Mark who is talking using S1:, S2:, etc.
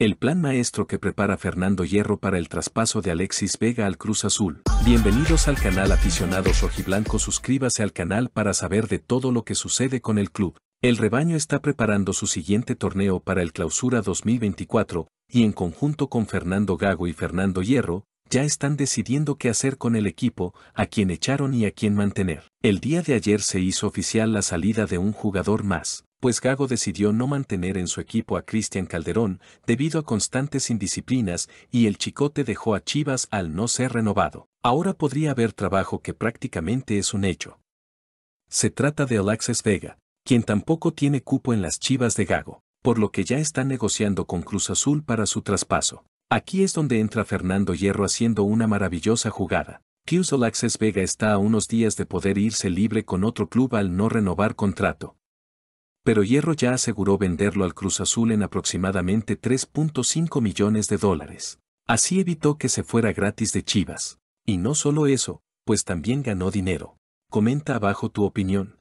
S1: El plan maestro que prepara Fernando Hierro para el traspaso de Alexis Vega al Cruz Azul. Bienvenidos al canal Aficionados Rojiblanco. Suscríbase al canal para saber de todo lo que sucede con el club. El rebaño está preparando su siguiente torneo para el Clausura 2024, y en conjunto con Fernando Gago y Fernando Hierro, ya están decidiendo qué hacer con el equipo, a quién echaron y a quién mantener. El día de ayer se hizo oficial la salida de un jugador más pues Gago decidió no mantener en su equipo a Cristian Calderón debido a constantes indisciplinas y el chicote dejó a Chivas al no ser renovado. Ahora podría haber trabajo que prácticamente es un hecho. Se trata de Alexis Vega, quien tampoco tiene cupo en las Chivas de Gago, por lo que ya está negociando con Cruz Azul para su traspaso. Aquí es donde entra Fernando Hierro haciendo una maravillosa jugada. Cruz Alexis Vega está a unos días de poder irse libre con otro club al no renovar contrato pero Hierro ya aseguró venderlo al Cruz Azul en aproximadamente 3.5 millones de dólares. Así evitó que se fuera gratis de Chivas. Y no solo eso, pues también ganó dinero. Comenta abajo tu opinión.